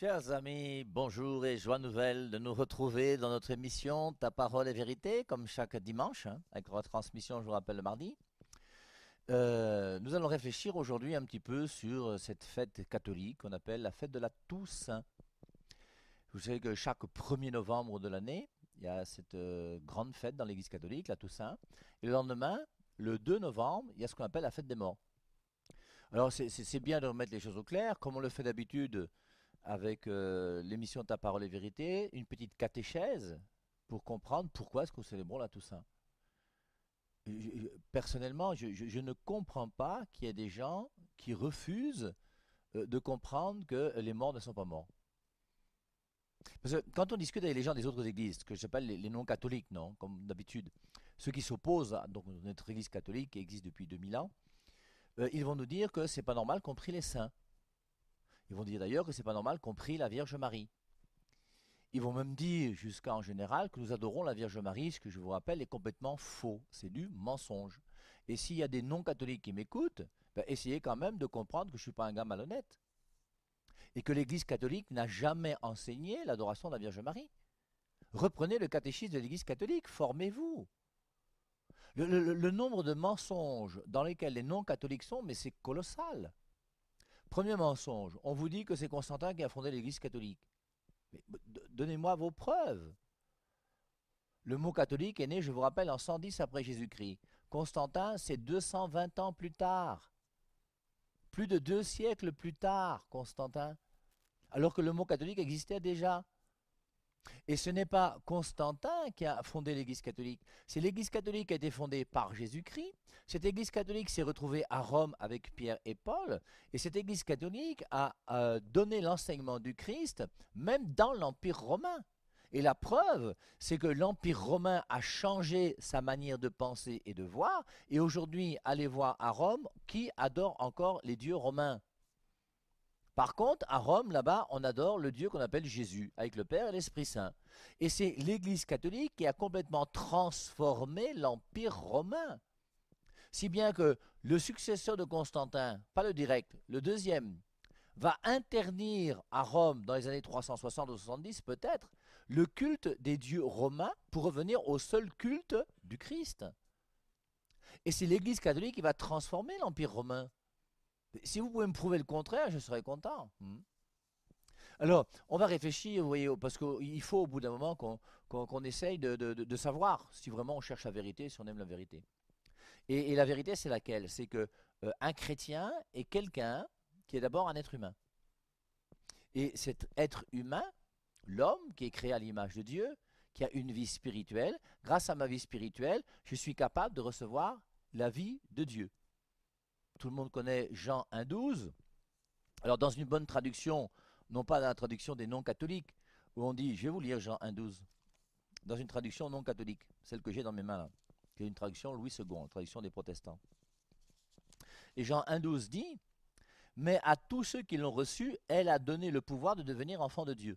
Chers amis, bonjour et joie nouvelle de nous retrouver dans notre émission Ta parole est vérité, comme chaque dimanche, hein, avec retransmission, je vous rappelle, le mardi. Euh, nous allons réfléchir aujourd'hui un petit peu sur euh, cette fête catholique qu'on appelle la fête de la Toussaint. Vous savez que chaque 1er novembre de l'année, il y a cette euh, grande fête dans l'Église catholique, la Toussaint. Et le lendemain, le 2 novembre, il y a ce qu'on appelle la fête des morts. Alors c'est bien de remettre les choses au clair, comme on le fait d'habitude avec euh, l'émission Ta parole et vérité, une petite catéchèse pour comprendre pourquoi est-ce qu'on célébrons la Toussaint. ça. personnellement, je, ne comprends pas qu'il y ait des gens qui refusent euh, de comprendre que les morts ne sont pas morts. Parce que quand on discute avec les gens des autres églises, que j'appelle les, les non-catholiques, non, comme d'habitude, ceux qui s'opposent à donc, notre église catholique qui existe depuis 2000 ans, euh, ils vont nous dire que c'est pas normal, qu'on prie les saints. Ils vont dire d'ailleurs que c'est pas normal qu'on prie la Vierge Marie. Ils vont même dire, jusqu'à en général, que nous adorons la Vierge Marie, ce que je vous rappelle est complètement faux. C'est du mensonge. Et s'il y a des non-catholiques qui m'écoutent, ben, essayez quand même de comprendre que je ne suis pas un gars malhonnête. Et que l'Église catholique n'a jamais enseigné l'adoration de la Vierge Marie. Reprenez le catéchisme de l'Église catholique, formez-vous. Le, le nombre de mensonges dans lesquels les non-catholiques sont, mais c'est colossal. Premier mensonge, on vous dit que c'est Constantin qui a fondé l'Église catholique. donnez-moi vos preuves. Le mot catholique est né, je vous rappelle, en 110 après Jésus-Christ. Constantin, c'est 220 ans plus tard. Plus de deux siècles plus tard, Constantin. Alors que le mot catholique existait déjà. Et ce n'est pas Constantin qui a fondé l'Église catholique. C'est l'Église catholique qui a été fondée par Jésus-Christ. Cette Église catholique s'est retrouvée à Rome avec Pierre et Paul. Et cette Église catholique a euh, donné l'enseignement du Christ même dans l'Empire romain. Et la preuve, c'est que l'Empire romain a changé sa manière de penser et de voir. Et aujourd'hui, allez voir à Rome qui adore encore les dieux romains. Par contre, à Rome, là-bas, on adore le Dieu qu'on appelle Jésus, avec le Père et l'Esprit Saint. Et c'est l'Église catholique qui a complètement transformé l'Empire romain. Si bien que le successeur de Constantin, pas le direct, le deuxième, va interdire à Rome, dans les années 360 ou 70 peut-être, le culte des dieux romains pour revenir au seul culte du Christ. Et c'est l'Église catholique qui va transformer l'Empire romain. Si vous pouvez me prouver le contraire, je serai content. Hmm. Alors, on va réfléchir, vous voyez, parce qu'il faut au bout d'un moment qu'on essaye de, savoir si vraiment on cherche la vérité, si on aime la vérité. Et, la vérité, c'est laquelle C'est que euh, un chrétien est quelqu'un qui est d'abord un être humain. Et cet être humain, l'homme qui est créé à l'image de Dieu, qui a une vie spirituelle, grâce à ma vie spirituelle, je suis capable de recevoir la vie de Dieu tout le monde connaît Jean 1.12. Alors dans une bonne traduction, non pas la traduction des non-catholiques, où on dit, je vais vous lire Jean 1.12, dans une traduction non-catholique, celle que j'ai dans mes mains qui est une traduction Louis II, traduction des protestants. Et Jean 1.12 dit, mais à tous ceux qui l'ont reçu, elle a donné le pouvoir de devenir enfant de Dieu.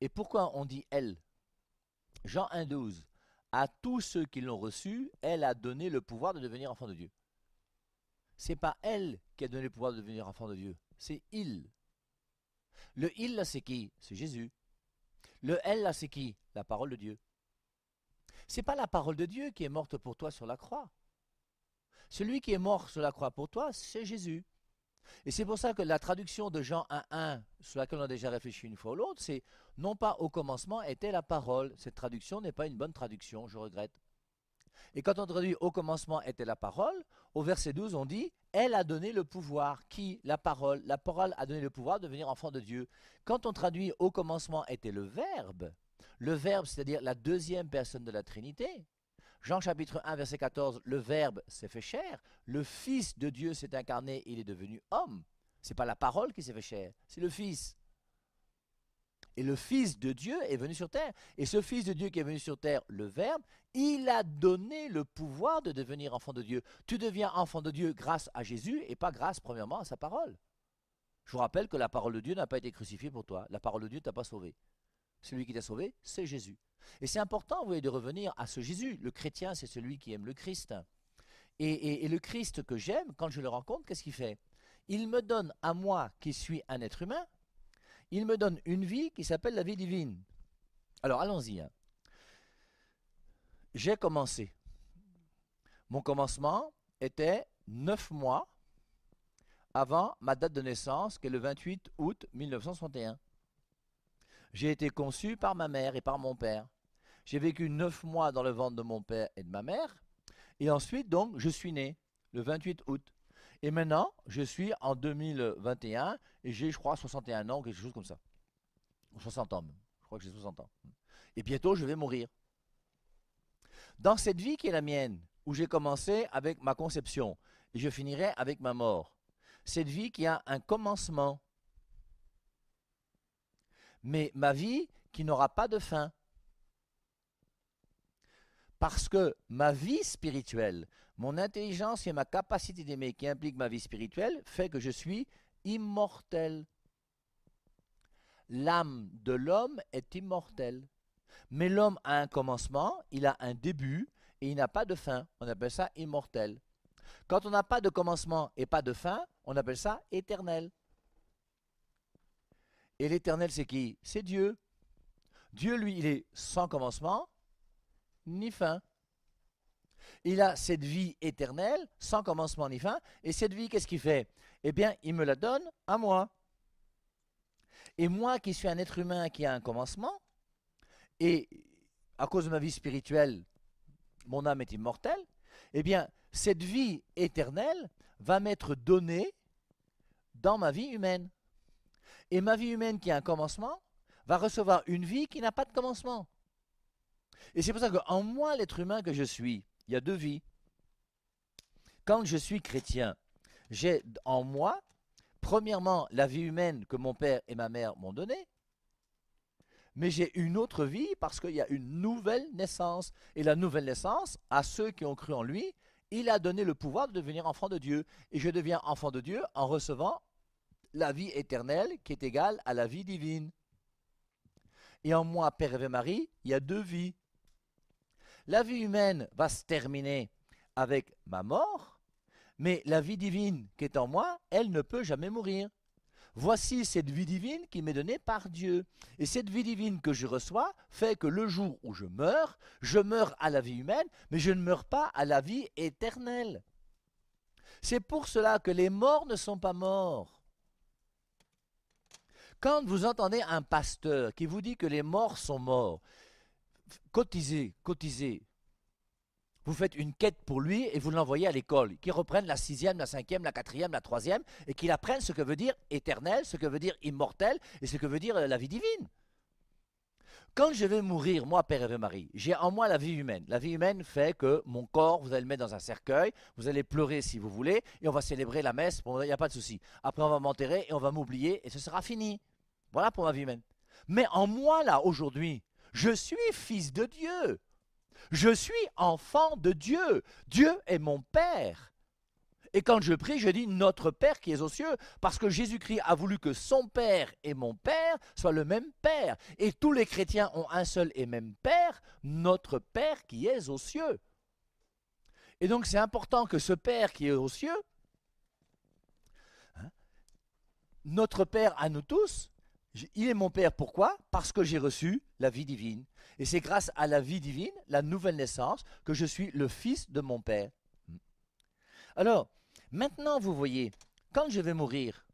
Et pourquoi on dit elle Jean 1.12, à tous ceux qui l'ont reçu, elle a donné le pouvoir de devenir enfant de Dieu. C'est pas elle qui a donné le pouvoir de devenir enfant de Dieu, c'est il. Le il là c'est qui C'est Jésus. Le elle là c'est qui La parole de Dieu. C'est pas la parole de Dieu qui est morte pour toi sur la croix. Celui qui est mort sur la croix pour toi, c'est Jésus. Et c'est pour ça que la traduction de Jean 1.1, sur laquelle on a déjà réfléchi une fois ou l'autre, c'est non pas au commencement était la parole. Cette traduction n'est pas une bonne traduction, je regrette. Et quand on traduit au commencement était la parole, au verset 12, on dit Elle a donné le pouvoir. Qui La parole. La parole a donné le pouvoir de devenir enfant de Dieu. Quand on traduit au commencement était le Verbe, le Verbe, c'est-à-dire la deuxième personne de la Trinité, Jean chapitre 1, verset 14, le Verbe s'est fait chair, le Fils de Dieu s'est incarné, il est devenu homme. n'est pas la parole qui s'est fait chair, c'est le Fils. Et le Fils de Dieu est venu sur terre. Et ce Fils de Dieu qui est venu sur terre, le Verbe, il a donné le pouvoir de devenir enfant de Dieu. Tu deviens enfant de Dieu grâce à Jésus et pas grâce, premièrement, à sa parole. Je vous rappelle que la parole de Dieu n'a pas été crucifiée pour toi. La parole de Dieu t'a pas sauvé. Celui qui t'a sauvé, c'est Jésus. Et c'est important, vous voyez, de revenir à ce Jésus. Le chrétien, c'est celui qui aime le Christ. Et, et le Christ que j'aime, quand je le rencontre, qu'est-ce qu'il fait Il me donne à moi, qui suis un être humain, il me donne une vie qui s'appelle la vie divine. Alors allons-y. Hein. J'ai commencé. Mon commencement était neuf mois avant ma date de naissance, qui est le 28 août 1961. J'ai été conçu par ma mère et par mon père. J'ai vécu neuf mois dans le ventre de mon père et de ma mère. Et ensuite, donc, je suis né le 28 août. Et maintenant, je suis en 2021 et j'ai, je crois, 61 ans, ou quelque chose comme ça. 60 ans même. Je crois que j'ai 60 ans. Et bientôt, je vais mourir. Dans cette vie qui est la mienne, où j'ai commencé avec ma conception et je finirai avec ma mort, cette vie qui a un commencement, mais ma vie qui n'aura pas de fin. Parce que ma vie spirituelle, mon intelligence et ma capacité d'aimer qui implique ma vie spirituelle fait que je suis immortel. L'âme de l'homme est immortelle. Mais l'homme a un commencement, il a un début et il n'a pas de fin. On appelle ça immortel. Quand on n'a pas de commencement et pas de fin, on appelle ça éternel. Et l'éternel, c'est qui C'est Dieu. Dieu, lui, il est sans commencement ni fin il a cette vie éternelle, sans commencement ni fin. Et cette vie, qu'est-ce qu'il fait Eh bien, il me la donne à moi. Et moi qui suis un être humain qui a un commencement, et à cause de ma vie spirituelle, mon âme est immortelle, eh bien, cette vie éternelle va m'être donnée dans ma vie humaine. Et ma vie humaine qui a un commencement va recevoir une vie qui n'a pas de commencement. Et c'est pour ça qu'en moi, l'être humain que je suis, il y a deux vies. Quand je suis chrétien, j'ai en moi, premièrement, la vie humaine que mon père et ma mère m'ont donnée, mais j'ai une autre vie parce qu'il y a une nouvelle naissance. Et la nouvelle naissance, à ceux qui ont cru en lui, il a donné le pouvoir de devenir enfant de Dieu. Et je deviens enfant de Dieu en recevant la vie éternelle qui est égale à la vie divine. Et en moi, Père et Marie, il y a deux vies la vie humaine va se terminer avec ma mort, mais la vie divine qui est en moi, elle ne peut jamais mourir. Voici cette vie divine qui m'est donnée par Dieu. Et cette vie divine que je reçois fait que le jour où je meurs, je meurs à la vie humaine, mais je ne meurs pas à la vie éternelle. C'est pour cela que les morts ne sont pas morts. Quand vous entendez un pasteur qui vous dit que les morts sont morts, cotiser cotiser Vous faites une quête pour lui et vous l'envoyez à l'école, qui reprenne la sixième, la cinquième, la quatrième, la troisième, et qu'il apprenne ce que veut dire éternel, ce que veut dire immortel, et ce que veut dire euh, la vie divine. Quand je vais mourir, moi, Père et Marie, j'ai en moi la vie humaine. La vie humaine fait que mon corps, vous allez le mettre dans un cercueil, vous allez pleurer si vous voulez, et on va célébrer la messe, il n'y a pas de souci. Après, on va m'enterrer et on va m'oublier, et ce sera fini. Voilà pour ma vie humaine. Mais en moi, là, aujourd'hui, je suis fils de Dieu. Je suis enfant de Dieu. Dieu est mon Père. Et quand je prie, je dis notre Père qui est aux cieux, parce que Jésus-Christ a voulu que son Père et mon Père soient le même Père. Et tous les chrétiens ont un seul et même Père, notre Père qui est aux cieux. Et donc c'est important que ce Père qui est aux cieux, hein, notre Père à nous tous, il est mon Père, pourquoi Parce que j'ai reçu la vie divine. Et c'est grâce à la vie divine, la nouvelle naissance, que je suis le Fils de mon Père. Alors, maintenant, vous voyez, quand je vais mourir,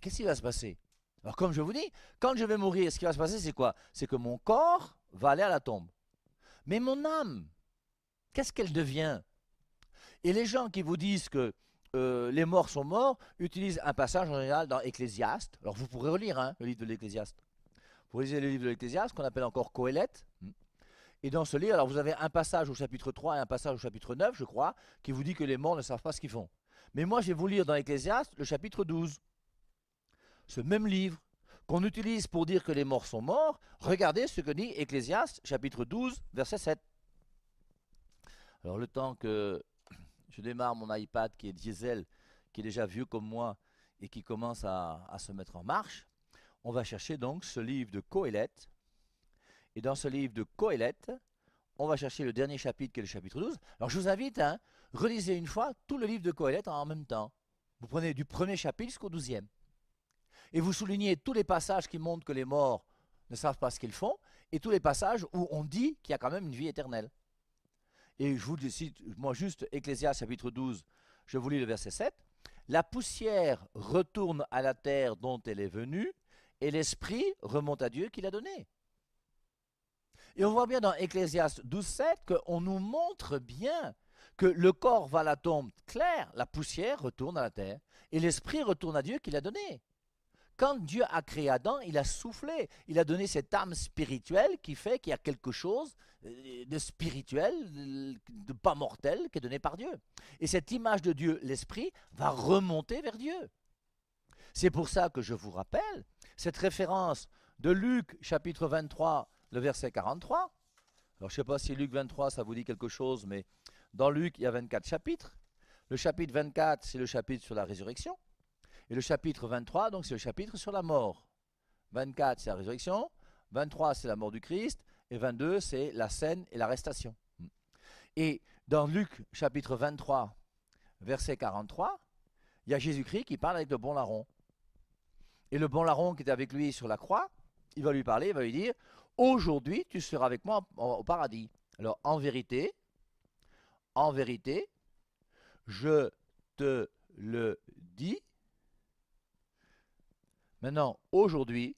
qu'est-ce qui va se passer Alors, comme je vous dis, quand je vais mourir, ce qui va se passer, c'est quoi C'est que mon corps va aller à la tombe. Mais mon âme, qu'est-ce qu'elle devient Et les gens qui vous disent que euh, les morts sont morts, utilise un passage en général dans Ecclésiaste. Alors vous pourrez relire hein, le livre de l'Ecclésiaste. Vous lisez le livre de l'Ecclésiaste, qu'on appelle encore Coëlette. Et dans ce livre, alors vous avez un passage au chapitre 3 et un passage au chapitre 9, je crois, qui vous dit que les morts ne savent pas ce qu'ils font. Mais moi, je vais vous lire dans ecclésiaste le chapitre 12. Ce même livre qu'on utilise pour dire que les morts sont morts, regardez ce que dit Ecclésiaste chapitre 12, verset 7. Alors le temps que je démarre mon iPad qui est diesel, qui est déjà vieux comme moi et qui commence à, se mettre en marche. On va chercher donc ce livre de Coëlette. Et dans ce livre de Coëlette, on va chercher le dernier chapitre qui est le chapitre 12. Alors je vous invite, à hein, reliser une fois tout le livre de Coëlette en même temps. Vous prenez du premier chapitre jusqu'au douzième. Et vous soulignez tous les passages qui montrent que les morts ne savent pas ce qu'ils font, et tous les passages où on dit qu'il y a quand même une vie éternelle. Et je vous cite moi juste, Ecclésias chapitre 12, je vous lis le verset 7. La poussière retourne à la terre dont elle est venue, et l'esprit remonte à Dieu qui l'a donné. Et on voit bien dans ecclésias 12, 7 qu'on nous montre bien que le corps va à la tombe claire, la poussière retourne à la terre, et l'esprit retourne à Dieu qui l'a donné. Quand Dieu a créé Adam, il a soufflé, il a donné cette âme spirituelle qui fait qu'il y a quelque chose euh, de spirituel, de pas mortel, qui est donné par Dieu. Et cette image de Dieu, l'esprit, va remonter vers Dieu. C'est pour ça que je vous rappelle cette référence de Luc chapitre 23, le verset 43. Alors je ne sais pas si Luc 23, ça vous dit quelque chose, mais dans Luc, il y a 24 chapitres. Le chapitre 24, c'est le chapitre sur la résurrection. Et le chapitre 23, donc c'est le chapitre sur la mort. 24, c'est la résurrection. 23, c'est la mort du Christ. Et 22, c'est la scène et l'arrestation. Et dans Luc chapitre 23, verset 43, il y a Jésus-Christ qui parle avec le bon larron. Et le bon larron qui était avec lui sur la croix, il va lui parler, il va lui dire, aujourd'hui tu seras avec moi au paradis. Alors en vérité, en vérité, je te le dis, Maintenant, aujourd'hui,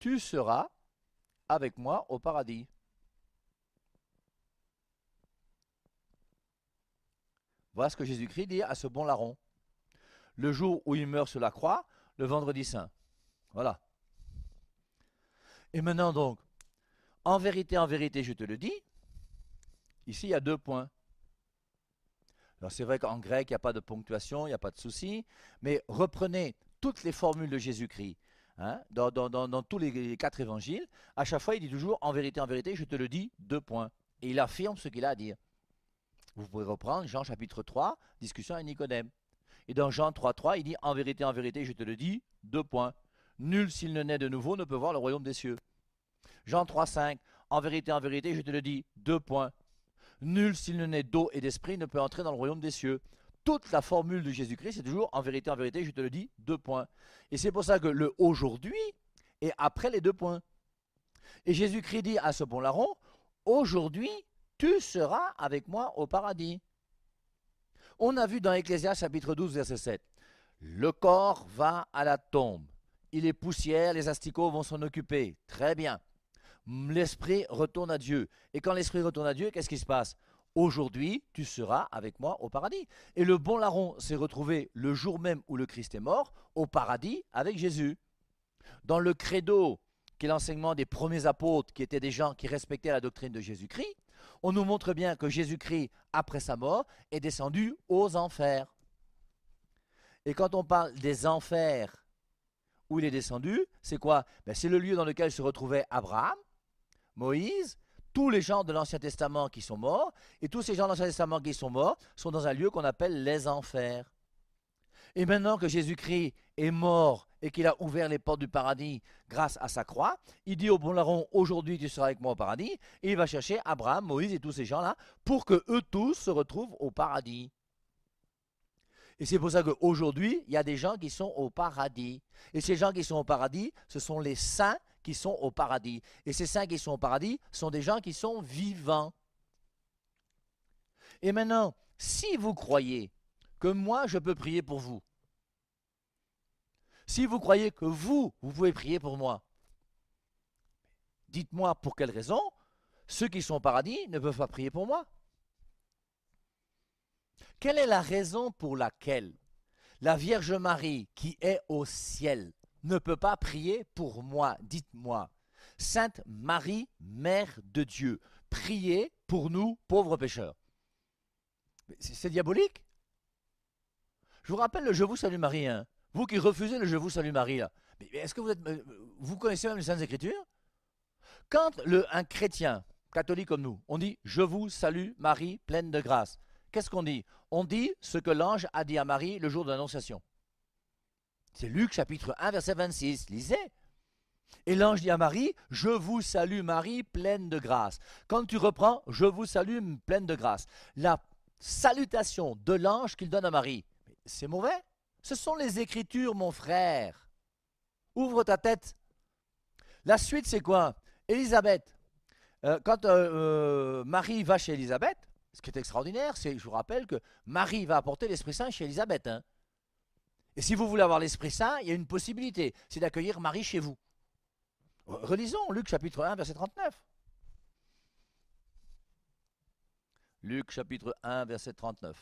tu seras avec moi au paradis. Voilà ce que Jésus-Christ dit à ce bon larron. Le jour où il meurt sur la croix, le vendredi saint. Voilà. Et maintenant donc, en vérité, en vérité, je te le dis, ici il y a deux points. Alors c'est vrai qu'en grec, il n'y a pas de ponctuation, il n'y a pas de souci, mais reprenez toutes les formules de Jésus-Christ. Hein, dans, tous les, quatre évangiles, à chaque fois, il dit toujours en vérité, en vérité, je te le dis, deux points. Et il affirme ce qu'il a à dire. Vous pouvez reprendre Jean chapitre 3, discussion à Nicodème. Et dans Jean 3, 3, il dit en vérité, en vérité, je te le dis, deux points. Nul s'il ne naît de nouveau ne peut voir le royaume des cieux. Jean 3, 5, en vérité, en vérité, je te le dis, deux points. Nul, s'il ne naît d'eau et d'esprit, ne peut entrer dans le royaume des cieux. Toute la formule de Jésus-Christ, c'est toujours en vérité, en vérité, je te le dis, deux points. Et c'est pour ça que le aujourd'hui est après les deux points. Et Jésus-Christ dit à ce bon larron, aujourd'hui, tu seras avec moi au paradis. On a vu dans Ecclésias chapitre 12, verset 7, le corps va à la tombe, il est poussière, les asticots vont s'en occuper, très bien l'esprit retourne à Dieu. Et quand l'esprit retourne à Dieu, qu'est-ce qui se passe Aujourd'hui, tu seras avec moi au paradis. Et le bon larron s'est retrouvé le jour même où le Christ est mort, au paradis avec Jésus. Dans le credo, qui est l'enseignement des premiers apôtres, qui étaient des gens qui respectaient la doctrine de Jésus-Christ, on nous montre bien que Jésus-Christ, après sa mort, est descendu aux enfers. Et quand on parle des enfers où il est descendu, c'est quoi ben, C'est le lieu dans lequel se retrouvait Abraham, Moïse, tous les gens de l'Ancien Testament qui sont morts, et tous ces gens de l'Ancien Testament qui sont morts sont dans un lieu qu'on appelle les enfers. Et maintenant que Jésus-Christ est mort et qu'il a ouvert les portes du paradis grâce à sa croix, il dit au bon larron, aujourd'hui tu seras avec moi au paradis, et il va chercher Abraham, Moïse et tous ces gens-là pour que eux tous se retrouvent au paradis. Et c'est pour ça qu'aujourd'hui, il y a des gens qui sont au paradis. Et ces gens qui sont au paradis, ce sont les saints qui sont au paradis. Et ces saints qui sont au paradis sont des gens qui sont vivants. Et maintenant, si vous croyez que moi, je peux prier pour vous, si vous croyez que vous, vous pouvez prier pour moi, dites-moi pour quelle raison ceux qui sont au paradis ne peuvent pas prier pour moi. Quelle est la raison pour laquelle la Vierge Marie, qui est au ciel, ne peut pas prier pour moi Dites-moi. Sainte Marie, Mère de Dieu, priez pour nous pauvres pécheurs. C'est diabolique. Je vous rappelle le Je vous salue Marie. Hein. Vous qui refusez le Je vous salue Marie, Mais est-ce que vous, êtes, euh, vous connaissez même les Saintes Écritures Quand le, un chrétien, catholique comme nous, on dit Je vous salue Marie, pleine de grâce, qu'est-ce qu'on dit On dit ce que l'ange a dit à Marie le jour de l'Annonciation. C'est Luc chapitre 1, verset 26. Lisez. Et l'ange dit à Marie, je vous salue Marie, pleine de grâce. Quand tu reprends, je vous salue pleine de grâce. La salutation de l'ange qu'il donne à Marie, c'est mauvais. Ce sont les Écritures, mon frère. Ouvre ta tête. La suite, c'est quoi Élisabeth. Euh, quand euh, euh, Marie va chez Élisabeth, ce qui est extraordinaire, c'est, je vous rappelle que Marie va apporter l'Esprit Saint chez Élisabeth. Hein. Et si vous voulez avoir l'Esprit Saint, il y a une possibilité, c'est d'accueillir Marie chez vous. Relisons Luc chapitre 1, verset 39. Luc chapitre 1, verset 39.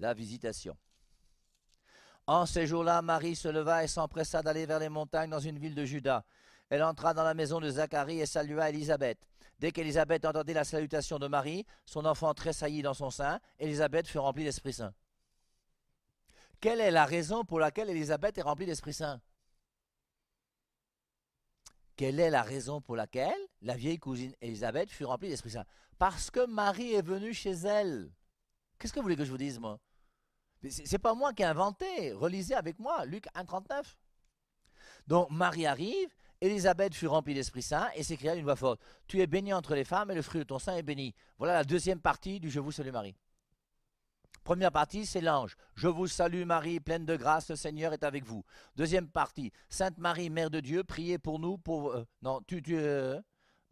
La visitation. En ces jours-là, Marie se leva et s'empressa d'aller vers les montagnes dans une ville de Juda. Elle entra dans la maison de Zacharie et salua Élisabeth. Dès qu'Élisabeth entendit la salutation de Marie, son enfant tressaillit dans son sein. Élisabeth fut remplie d'Esprit Saint. Quelle est la raison pour laquelle Élisabeth est remplie d'Esprit Saint Quelle est la raison pour laquelle la vieille cousine Élisabeth fut remplie d'Esprit Saint Parce que Marie est venue chez elle. Qu'est-ce que vous voulez que je vous dise, moi C'est pas moi qui ai inventé. Relisez avec moi, Luc 1,39. Donc Marie arrive, Élisabeth fut remplie d'Esprit Saint et s'écria d'une voix forte Tu es bénie entre les femmes et le fruit de ton sein est béni. Voilà la deuxième partie du Je vous salue Marie. Première partie, c'est l'ange. Je vous salue Marie, pleine de grâce, le Seigneur est avec vous. Deuxième partie, Sainte Marie, Mère de Dieu, priez pour nous, pour... Euh, non, tu... Euh,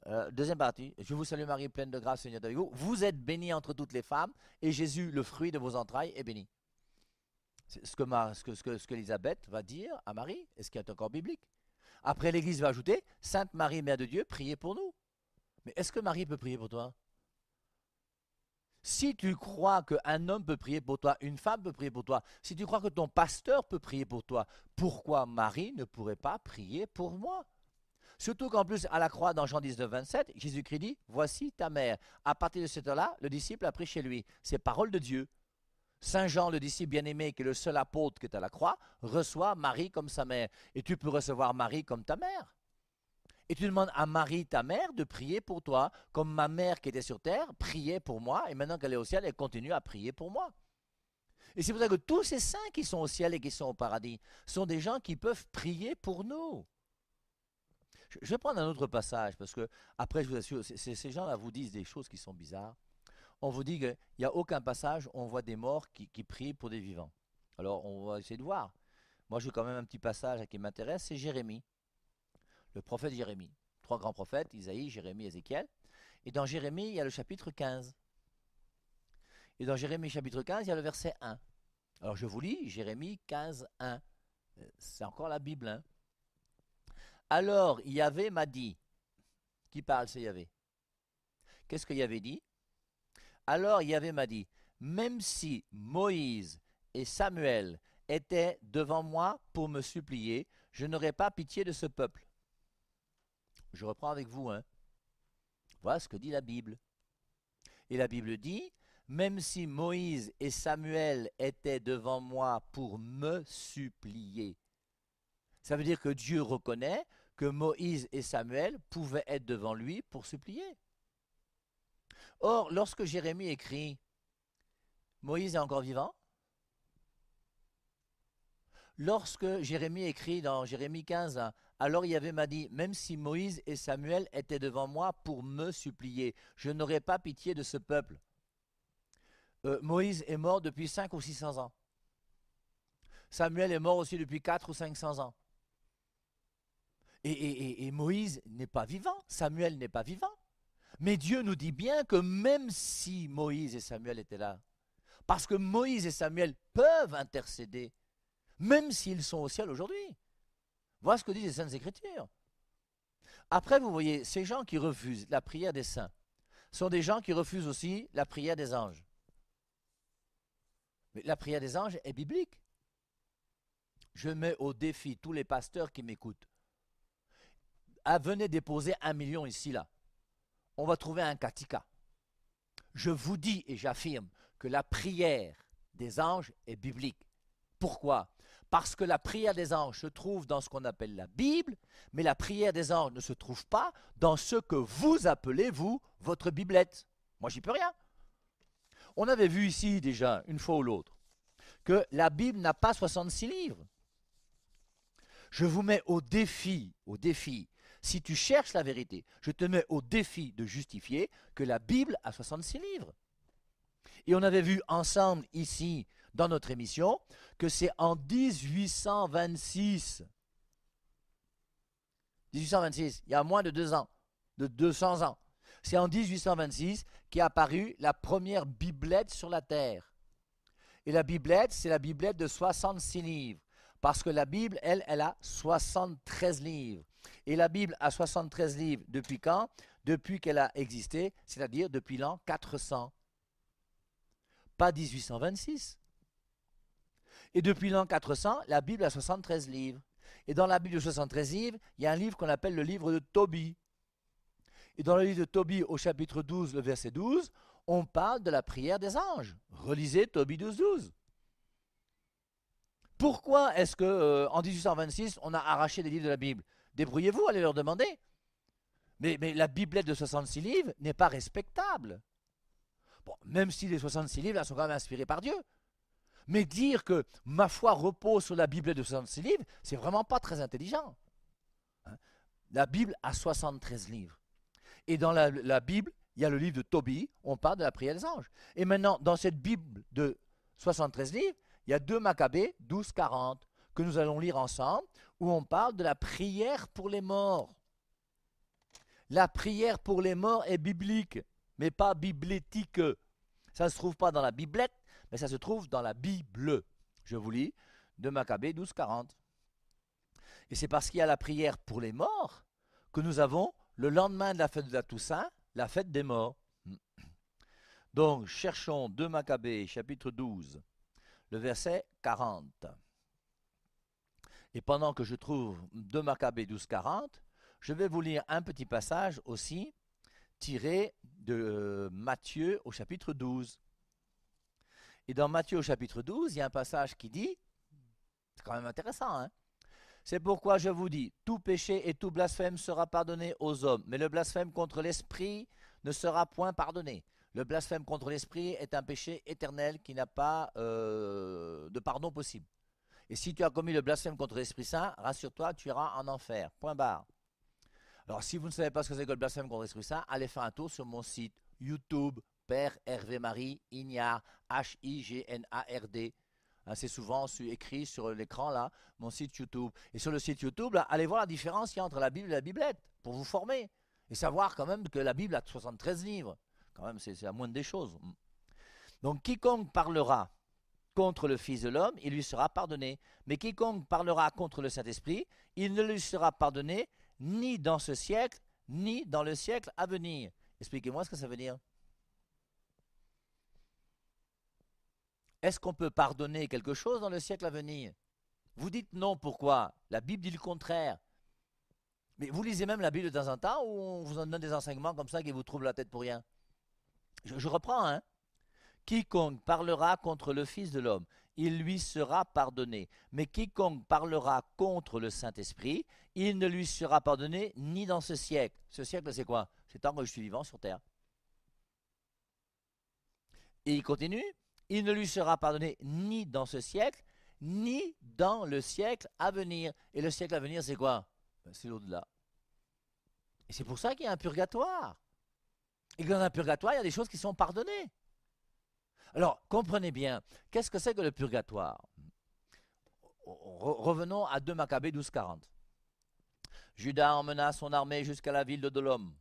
euh, deuxième partie, je vous salue Marie, pleine de grâce, le Seigneur est avec vous. Vous êtes bénie entre toutes les femmes, et Jésus, le fruit de vos entrailles, est béni. C'est ce que, va dire à Marie, et ce qui est encore biblique. Après, l'Église va ajouter, Sainte Marie, Mère de Dieu, priez pour nous. Mais est-ce que Marie peut prier pour toi si tu crois qu'un homme peut prier pour toi, une femme peut prier pour toi, si tu crois que ton pasteur peut prier pour toi, pourquoi Marie ne pourrait pas prier pour moi Surtout qu'en plus, à la croix, dans Jean 19, 27, Jésus-Christ dit Voici ta mère. À partir de cette heure-là, le disciple a pris chez lui. Ces paroles de Dieu. Saint Jean, le disciple bien-aimé, qui est le seul apôtre qui est à la croix, reçoit Marie comme sa mère. Et tu peux recevoir Marie comme ta mère. Et tu demandes à Marie, ta mère, de prier pour toi, comme ma mère qui était sur terre priait pour moi, et maintenant qu'elle est au ciel, elle continue à prier pour moi. Et c'est pour ça que tous ces saints qui sont au ciel et qui sont au paradis sont des gens qui peuvent prier pour nous. Je vais prendre un autre passage parce que après, je vous assure, ces gens-là vous disent des choses qui sont bizarres. On vous dit qu'il n'y a aucun passage où on voit des morts qui, prient pour des vivants. Alors, on va essayer de voir. Moi, j'ai quand même un petit passage qui m'intéresse, c'est Jérémie le prophète Jérémie. Trois grands prophètes, Isaïe, Jérémie, Ézéchiel. Et dans Jérémie, il y a le chapitre 15. Et dans Jérémie chapitre 15, il y a le verset 1. Alors je vous lis Jérémie 15, 1. Euh, c'est encore la Bible. Hein Alors Yahvé m'a dit. Qui parle, c'est Yahvé. Qu'est-ce que avait dit Alors Yahvé m'a dit, même si Moïse et Samuel étaient devant moi pour me supplier, je n'aurais pas pitié de ce peuple, je reprends avec vous. Hein. Voilà ce que dit la Bible. Et la Bible dit, même si Moïse et Samuel étaient devant moi pour me supplier, ça veut dire que Dieu reconnaît que Moïse et Samuel pouvaient être devant lui pour supplier. Or, lorsque Jérémie écrit, Moïse est encore vivant Lorsque Jérémie écrit dans Jérémie 15 alors Yahvé m'a dit, même si Moïse et Samuel étaient devant moi pour me supplier, je n'aurais pas pitié de ce peuple. Euh, Moïse est mort depuis 5 ou 600 ans. Samuel est mort aussi depuis 4 ou 500 ans. et, et, et Moïse n'est pas vivant, Samuel n'est pas vivant. Mais Dieu nous dit bien que même si Moïse et Samuel étaient là, parce que Moïse et Samuel peuvent intercéder, même s'ils sont au ciel aujourd'hui. Voilà ce que disent les Saintes Écritures. Après, vous voyez, ces gens qui refusent la prière des saints sont des gens qui refusent aussi la prière des anges. Mais la prière des anges est biblique. Je mets au défi tous les pasteurs qui m'écoutent. à ah, venez déposer un million ici, là. On va trouver un katika. Je vous dis et j'affirme que la prière des anges est biblique. Pourquoi parce que la prière des anges se trouve dans ce qu'on appelle la Bible, mais la prière des anges ne se trouve pas dans ce que vous appelez, vous, votre biblette. Moi, j'y peux rien. On avait vu ici déjà, une fois ou l'autre, que la Bible n'a pas 66 livres. Je vous mets au défi, au défi, si tu cherches la vérité, je te mets au défi de justifier que la Bible a 66 livres. Et on avait vu ensemble ici dans notre émission que c'est en 1826, 1826, il y a moins de deux ans, de 200 ans, c'est en 1826 qu'est apparue la première biblette sur la terre. Et la biblette, c'est la biblette de 66 livres, parce que la Bible, elle, elle a 73 livres. Et la Bible a 73 livres depuis quand Depuis qu'elle a existé, c'est-à-dire depuis l'an 400. Pas 1826. Et depuis l'an 400, la Bible a 73 livres. Et dans la Bible de 73 livres, il y a un livre qu'on appelle le livre de Tobie. Et dans le livre de Tobie, au chapitre 12, le verset 12, on parle de la prière des anges. Relisez Tobie 12, 12. Pourquoi est-ce qu'en euh, 1826, on a arraché des livres de la Bible Débrouillez-vous, allez leur demander. Mais, la Biblette de 66 livres n'est pas respectable. même si les 66 livres sont quand même inspirés par Dieu. Mais dire que ma foi repose sur la Bible de 66 livres, c'est vraiment pas très intelligent. Hein. la Bible a 73 livres. Et dans la, Bible, il y a le livre de Tobie, on parle de la prière des anges. Et maintenant, dans cette Bible de 73 livres, il y a deux Maccabées, 12, 40, que nous allons lire ensemble, où on parle de la prière pour les morts. La prière pour les morts est biblique, mais pas biblétique. Ça ne se trouve pas dans la Biblette, mais ça se trouve dans la Bible. Je vous lis de Maccabée 12,40. Et c'est parce qu'il y a la prière pour les morts que nous avons le lendemain de la fête de la Toussaint, la fête des morts. Donc, cherchons 2 Maccabée, chapitre 12, le verset 40. Et pendant que je trouve 2 Maccabée 12, 40, je vais vous lire un petit passage aussi tiré de euh, Matthieu au chapitre 12. Et dans Matthieu chapitre 12, il y a un passage qui dit, c'est quand même intéressant, hein. c'est pourquoi je vous dis, tout péché et tout blasphème sera pardonné aux hommes, mais le blasphème contre l'Esprit ne sera point pardonné. Le blasphème contre l'Esprit est un péché éternel qui n'a pas euh, de pardon possible. Et si tu as commis le blasphème contre l'Esprit Saint, rassure-toi, tu iras en enfer. Point barre. Alors si vous ne savez pas ce que c'est que le blasphème contre l'Esprit Saint, allez faire un tour sur mon site YouTube père Hervé-Marie Ignard, H-I-G-N-A-R-D. assez hein, c'est souvent écrit sur l'écran, là, mon site YouTube. Et sur le site YouTube, allez voir la différence qu'il y a entre la Bible et la Biblette, pour vous former. Et savoir quand même que la Bible a 73 livres. Quand même, c'est la moindre des choses. Donc, quiconque parlera contre le Fils de l'homme, il lui sera pardonné. Mais quiconque parlera contre le Saint-Esprit, il ne lui sera pardonné ni dans ce siècle, ni dans le siècle à venir. Expliquez-moi ce que ça veut dire. Est-ce qu'on peut pardonner quelque chose dans le siècle à venir Vous dites non, pourquoi La Bible dit le contraire. Mais vous lisez même la Bible de temps en temps ou on vous en donne des enseignements comme ça qui vous troublent la tête pour rien je, je, reprends, hein Quiconque parlera contre le Fils de l'homme, il lui sera pardonné. Mais quiconque parlera contre le Saint-Esprit, il ne lui sera pardonné ni dans ce siècle. Ce siècle, c'est quoi C'est tant que je suis vivant sur terre. Et il continue il ne lui sera pardonné ni dans ce siècle, ni dans le siècle à venir. Et le siècle à venir, c'est quoi ben, C'est l'au-delà. Et c'est pour ça qu'il y a un purgatoire. Et dans un purgatoire, il y a des choses qui sont pardonnées. Alors, comprenez bien, qu'est-ce que c'est que le purgatoire Revenons à 2 Maccabée 12.40. Judas emmena son armée jusqu'à la ville de Dolom »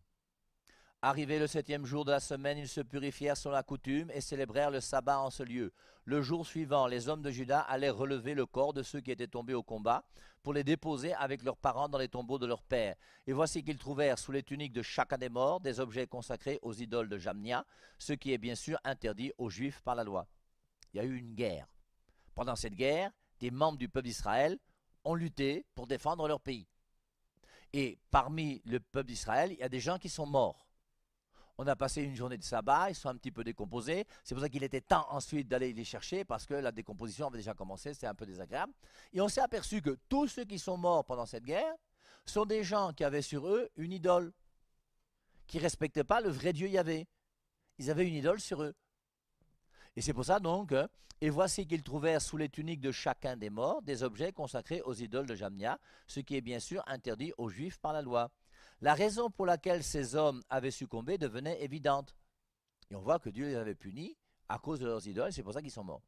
Arrivé le septième jour de la semaine, ils se purifièrent selon la coutume et célébrèrent le sabbat en ce lieu. Le jour suivant, les hommes de Judas allaient relever le corps de ceux qui étaient tombés au combat pour les déposer avec leurs parents dans les tombeaux de leurs pères. Et voici qu'ils trouvèrent sous les tuniques de chacun des morts des objets consacrés aux idoles de Jamnia, ce qui est bien sûr interdit aux Juifs par la loi. Il y a eu une guerre. Pendant cette guerre, des membres du peuple d'Israël ont lutté pour défendre leur pays. Et parmi le peuple d'Israël, il y a des gens qui sont morts on a passé une journée de sabbat, ils sont un petit peu décomposés. C'est pour ça qu'il était temps ensuite d'aller les chercher parce que la décomposition avait déjà commencé, c'était un peu désagréable. Et on s'est aperçu que tous ceux qui sont morts pendant cette guerre sont des gens qui avaient sur eux une idole, qui ne respectaient pas le vrai Dieu Yahvé. Ils avaient une idole sur eux. Et c'est pour ça donc, euh, et voici qu'ils trouvèrent sous les tuniques de chacun des morts des objets consacrés aux idoles de Jamnia, ce qui est bien sûr interdit aux Juifs par la loi. La raison pour laquelle ces hommes avaient succombé devenait évidente. Et on voit que Dieu les avait punis à cause de leurs idoles, c'est pour ça qu'ils sont morts.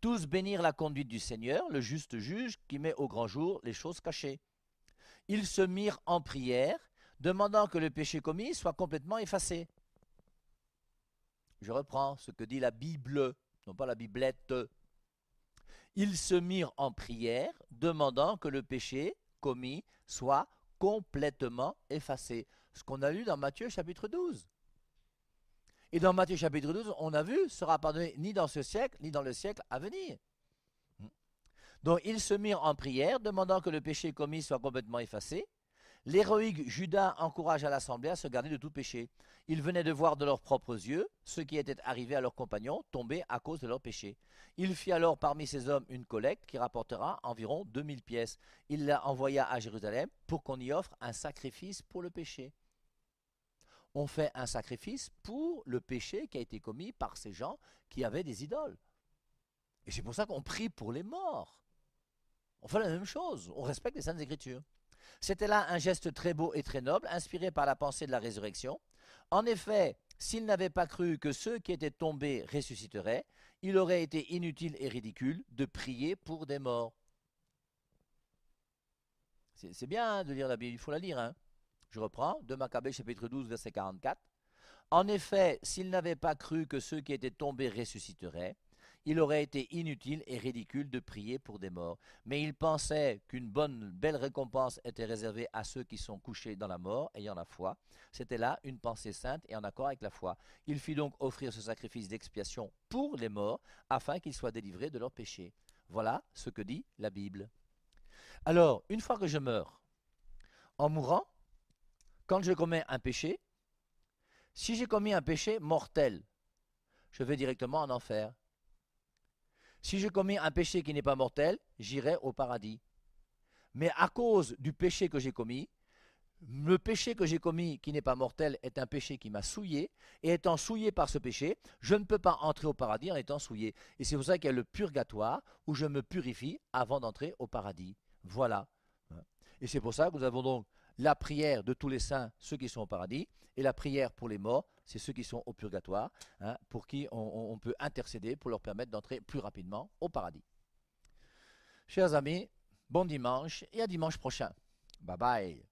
Tous bénirent la conduite du Seigneur, le juste juge, qui met au grand jour les choses cachées. Ils se mirent en prière, demandant que le péché commis soit complètement effacé. Je reprends ce que dit la Bible, non pas la Biblette. Ils se mirent en prière, demandant que le péché commis soit complètement effacé. Ce qu'on a lu dans Matthieu chapitre 12. Et dans Matthieu chapitre 12, on a vu, sera pardonné ni dans ce siècle, ni dans le siècle à venir. Hmm. Donc ils se mirent en prière, demandant que le péché commis soit complètement effacé. L'héroïque Judas encourage à l'assemblée à se garder de tout péché. Ils venaient de voir de leurs propres yeux ce qui était arrivé à leurs compagnons tombés à cause de leur péché. Il fit alors parmi ses hommes une collecte qui rapportera environ 2000 pièces. Il la envoya à Jérusalem pour qu'on y offre un sacrifice pour le péché. On fait un sacrifice pour le péché qui a été commis par ces gens qui avaient des idoles. Et c'est pour ça qu'on prie pour les morts. On fait la même chose, on respecte les saintes écritures. C'était là un geste très beau et très noble, inspiré par la pensée de la résurrection. En effet, s'il n'avait pas cru que ceux qui étaient tombés ressusciteraient, il aurait été inutile et ridicule de prier pour des morts. C'est bien hein, de lire la Bible, il faut la lire. Hein. Je reprends, de Maccabée chapitre 12 verset 44. En effet, s'il n'avait pas cru que ceux qui étaient tombés ressusciteraient, il aurait été inutile et ridicule de prier pour des morts. Mais il pensait qu'une bonne, belle récompense était réservée à ceux qui sont couchés dans la mort, ayant la foi. C'était là une pensée sainte et en accord avec la foi. Il fit donc offrir ce sacrifice d'expiation pour les morts, afin qu'ils soient délivrés de leurs péchés. Voilà ce que dit la Bible. Alors, une fois que je meurs, en mourant, quand je commets un péché, si j'ai commis un péché mortel, je vais directement en enfer. Si je commis un péché qui n'est pas mortel, j'irai au paradis. Mais à cause du péché que j'ai commis, le péché que j'ai commis qui n'est pas mortel est un péché qui m'a souillé, et étant souillé par ce péché, je ne peux pas entrer au paradis en étant souillé. Et c'est pour ça qu'il y a le purgatoire où je me purifie avant d'entrer au paradis. Voilà. Et c'est pour ça que nous avons donc la prière de tous les saints, ceux qui sont au paradis, et la prière pour les morts, c'est ceux qui sont au purgatoire, hein, pour qui on peut intercéder pour leur permettre d'entrer plus rapidement au paradis. Chers amis, bon dimanche et à dimanche prochain. Bye bye.